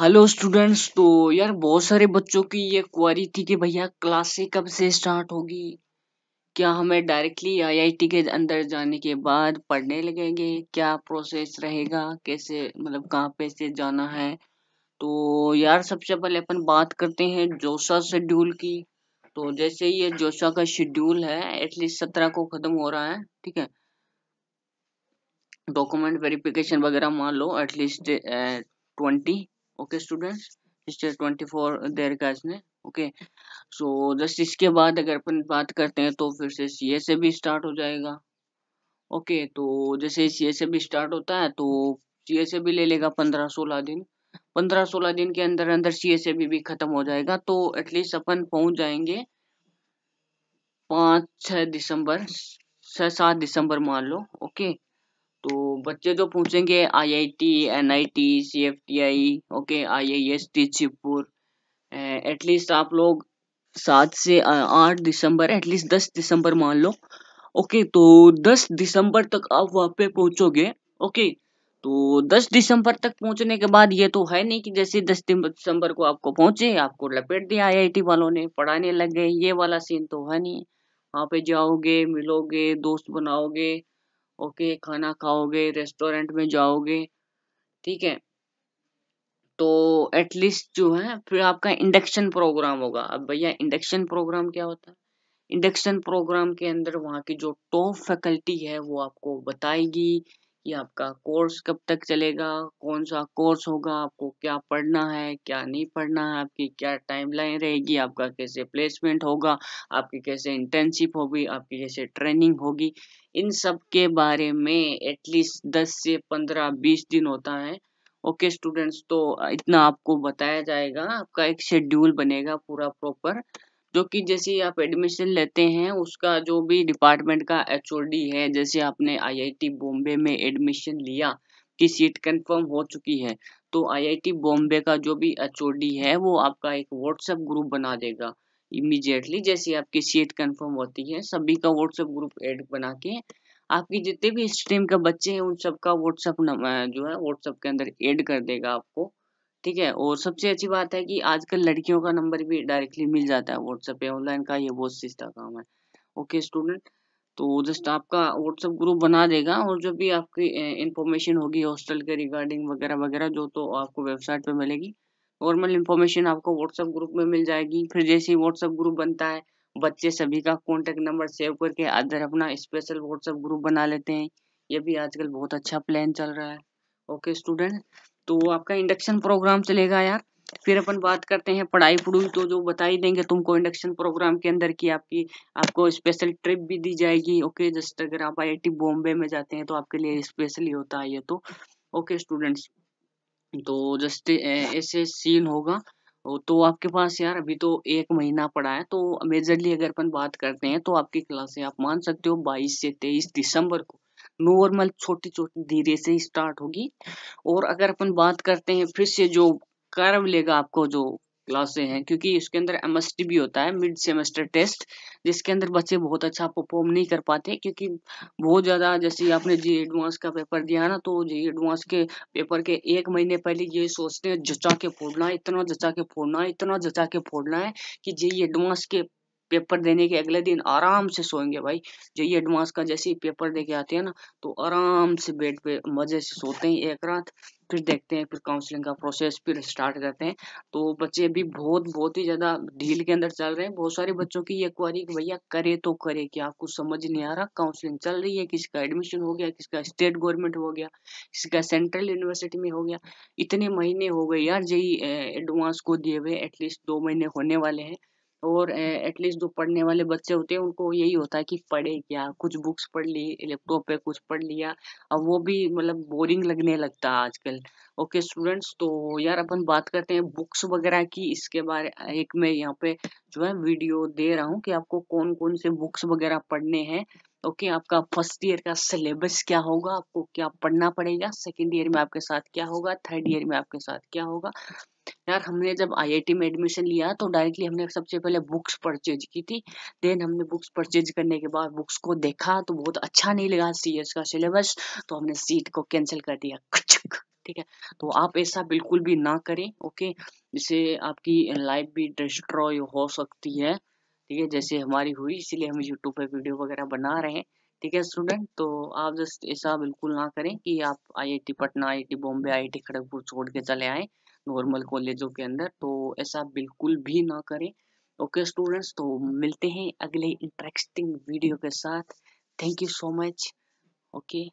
hello students तो यार बहुत सारे बच्चों की ये क्वारी थी कि भैया क्लासें कब से स्टार्ट होगी क्या हमें डायरेक्टली आईआईटी के अंदर जाने के बाद पढ़ने लगेंगे क्या प्रोसेस रहेगा कैसे मतलब कहाँ पे से जाना है तो यार सबसे पहले अपन बात करते हैं जोशा शेड्यूल की तो जैसे ये जोशा का शेड्यूल है एटलीस्ट सत्रह को ख़त्म हो रहा है ठीक है डॉक्यूमेंट वेरिफिकेशन वगैरह मान लो एटलीस्ट ट्वेंटी ओके स्टूडेंट्स हिस्टर ट्वेंटी फोर देर का इसने ओके सो जस्ट इसके बाद अगर अपन बात करते हैं तो फिर से सी ए से भी स्टार्ट हो जाएगा ओके okay, तो जैसे सी ए से भी स्टार्ट होता है तो सी ए से भी ले लेगा पंद्रह सोलह दिन पंद्रह सोलह दिन के अंदर अंदर सी ए से भी, भी खत्म हो जाएगा तो एटलीस्ट अपन पहुंच जाएंगे पाँच छः दिसंबर छः सात दिसंबर मान लो ओके तो बच्चे जो तो पूछेंगे IIT NIT CFTI okay IIS टीचपुर एटलीस्ट आप लोग सात से आठ दिसंबर एटलीस्ट दस दिसंबर मान लो ओके तो दस दिसंबर तक आप वहाँ पे पहुँचोगे ओके तो दस दिसंबर तक पहुँचने के बाद ये तो है नहीं कि जैसे दस दिसंबर को आपको पहुँचे आपको लपेट दिया आईआईटी वालों ने पढ़ाने लग गए ये वाला सीन तो है नहीं वहाँ पे जाओगे मिलोगे दोस्त बनाओगे ओके खाना खाओगे रेस्टोरेंट में जाओगे ठीक है तो एटलीस्ट जो है फिर आपका इंडक्शन प्रोग्राम होगा अब भैया इंडक्शन प्रोग्राम क्या होता है इंडक्शन प्रोग्राम के अंदर वहाँ की जो टॉप फैकल्टी है वो आपको बताएगी कि आपका कोर्स कब तक चलेगा कौन सा कोर्स होगा आपको क्या पढ़ना है क्या नहीं पढ़ना है आपकी क्या टाइमलाइन रहेगी आपका कैसे प्लेसमेंट होगा आपकी कैसे इंटर्नशिप होगी आपकी कैसे ट्रेनिंग होगी इन सब के बारे में एटलीस्ट दस से पंद्रह बीस दिन होता है ओके स्टूडेंट्स तो इतना आपको बताया जाएगा आपका एक शेड्यूल बनेगा पूरा प्रॉपर जो कि जैसे आप एडमिशन लेते हैं उसका जो भी डिपार्टमेंट का एच है जैसे आपने आईआईटी बॉम्बे में एडमिशन लिया की सीट कंफर्म हो चुकी है तो आईआईटी बॉम्बे का जो भी एच है वो आपका एक व्हाट्सएप ग्रुप बना देगा इमीजिएटली जैसे आपकी सीट कंफर्म होती है सभी का व्हाट्सएप ग्रुप ऐड बना के आपकी जितने भी स्ट्रीम का बच्चे हैं उन सबका व्हाट्सएप जो है व्हाट्सएप के अंदर ऐड कर देगा आपको ठीक है और सबसे अच्छी बात है कि आजकल लड़कियों का नंबर भी डायरेक्टली मिल जाता है व्हाट्सएप पे ऑनलाइन का ये बहुत सस्ता काम है ओके स्टूडेंट तो जस्ट आपका व्हाट्सएप ग्रुप बना देगा और जो भी आपकी इन्फॉर्मेशन होगी हॉस्टल के रिगार्डिंग वगैरह वगैरह जो तो आपको वेबसाइट पे मिलेगी नॉर्मल इन्फॉर्मेशन आपको व्हाट्सएप ग्रुप में मिल जाएगी फिर जैसे ही व्हाट्सएप ग्रुप बनता है बच्चे सभी का कॉन्टेक्ट नंबर सेव करके अदर अपना स्पेशल व्हाट्सएप ग्रुप बना लेते हैं ये भी आजकल बहुत अच्छा प्लान चल रहा है ओके स्टूडेंट तो आपका इंडक्शन प्रोग्राम चलेगा यार फिर अपन बात करते हैं पढ़ाई पढ़ुई तो जो बता ही देंगे तुमको इंडक्शन प्रोग्राम के अंदर की आपकी आपको स्पेशल ट्रिप भी दी जाएगी ओके जस्ट अगर आप आई बॉम्बे में जाते हैं तो आपके लिए स्पेशली होता है ये तो ओके स्टूडेंट्स तो जस्ट ऐसे सीन होगा तो आपके पास यार अभी तो एक महीना पड़ा है तो मेजरली अगर अपन बात करते हैं तो आपकी क्लासे आप मान सकते हो 22 से 23 दिसंबर को नॉर्मल छोटी छोटी धीरे से स्टार्ट होगी और अगर अपन बात करते हैं फिर से जो कार्य लेगा आपको जो क्लासे हैं क्योंकि इसके अंदर एम भी होता है मिड सेमेस्टर टेस्ट जिसके अंदर बच्चे बहुत अच्छा परफॉर्म नहीं कर पाते क्योंकि बहुत ज़्यादा जैसे आपने जी एडवांस का पेपर दिया ना तो जी एडवांस के पेपर के एक महीने पहले ये सोचते हैं जचा के फोड़ना है इतना जचा के फोड़ना है इतना जचा के फोड़ना है कि जी एडवांस के पेपर देने के अगले दिन आराम से सोएंगे भाई जो ये एडवांस का जैसे ही पेपर दे के आते हैं ना तो आराम से बेड पे मज़े से सोते हैं एक रात फिर देखते हैं फिर काउंसलिंग का प्रोसेस फिर स्टार्ट करते हैं तो बच्चे अभी बहुत बहुत ही ज़्यादा ढील के अंदर चल रहे हैं बहुत सारे बच्चों की ये क्वारी भैया करे तो करे क्या आपको समझ नहीं आ रहा काउंसलिंग चल रही है किसका एडमिशन हो गया किसका स्टेट गवर्नमेंट हो गया किसका सेंट्रल यूनिवर्सिटी में हो गया इतने महीने हो गए यार जी एडवांस को दिए हुए एटलीस्ट दो महीने होने वाले हैं और एटलीस्ट जो पढ़ने वाले बच्चे होते हैं उनको यही होता है कि पढ़े क्या कुछ बुक्स पढ़ ली लैपटॉप पे कुछ पढ़ लिया अब वो भी मतलब बोरिंग लगने लगता है आजकल ओके स्टूडेंट्स तो यार अपन बात करते हैं बुक्स वगैरह की इसके बारे एक मैं यहाँ पे जो है वीडियो दे रहा हूँ कि आपको कौन कौन से बुक्स वगैरह पढ़ने हैं ओके okay, आपका फर्स्ट ईयर का सिलेबस क्या होगा आपको क्या पढ़ना पड़ेगा सेकेंड ईयर में आपके साथ क्या होगा थर्ड ईयर में आपके साथ क्या होगा यार हमने जब आईआईटी में एडमिशन लिया तो डायरेक्टली हमने सबसे पहले बुक्स परचेज की थी देन हमने बुक्स परचेज करने के बाद बुक्स को देखा तो बहुत अच्छा नहीं लगा सीएस का सिलेबस तो हमने सीट को कैंसिल कर दिया ठीक है तो आप ऐसा बिल्कुल भी ना करें ओके जिससे आपकी लाइफ भी डिस्ट्रॉय हो सकती है ठीक है जैसे हमारी हुई इसीलिए हम यूट्यूब पर वीडियो वगैरह बना रहे हैं ठीक है स्टूडेंट तो आप जस्ट ऐसा बिल्कुल ना करें कि आप IIT Patna IIT Bombay IIT Kharagpur छोड़ के चले आएँ नॉर्मल कॉलेजों के अंदर तो ऐसा बिल्कुल भी ना करें ओके स्टूडेंट्स तो मिलते हैं अगले इंटरेस्टिंग वीडियो के साथ thank you so much okay